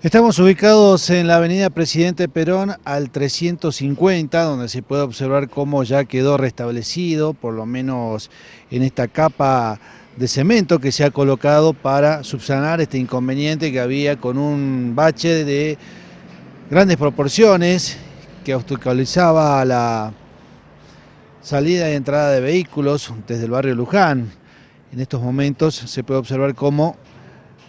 Estamos ubicados en la avenida Presidente Perón al 350, donde se puede observar cómo ya quedó restablecido, por lo menos en esta capa de cemento que se ha colocado para subsanar este inconveniente que había con un bache de grandes proporciones que obstaculizaba la salida y entrada de vehículos desde el barrio Luján. En estos momentos se puede observar cómo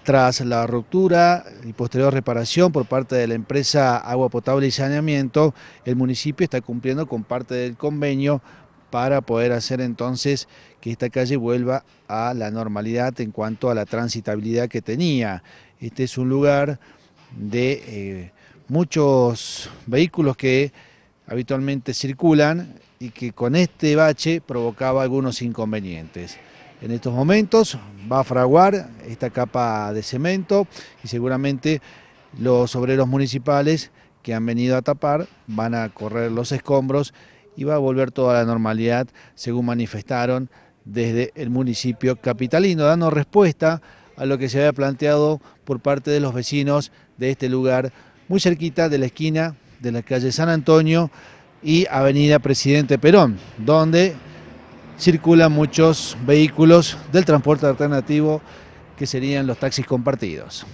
tras la ruptura y posterior reparación por parte de la empresa Agua Potable y Saneamiento, el municipio está cumpliendo con parte del convenio para poder hacer entonces que esta calle vuelva a la normalidad en cuanto a la transitabilidad que tenía. Este es un lugar de eh, muchos vehículos que habitualmente circulan y que con este bache provocaba algunos inconvenientes en estos momentos, va a fraguar esta capa de cemento y seguramente los obreros municipales que han venido a tapar van a correr los escombros y va a volver toda la normalidad, según manifestaron desde el municipio capitalino, dando respuesta a lo que se había planteado por parte de los vecinos de este lugar, muy cerquita de la esquina de la calle San Antonio y Avenida Presidente Perón, donde circulan muchos vehículos del transporte alternativo que serían los taxis compartidos.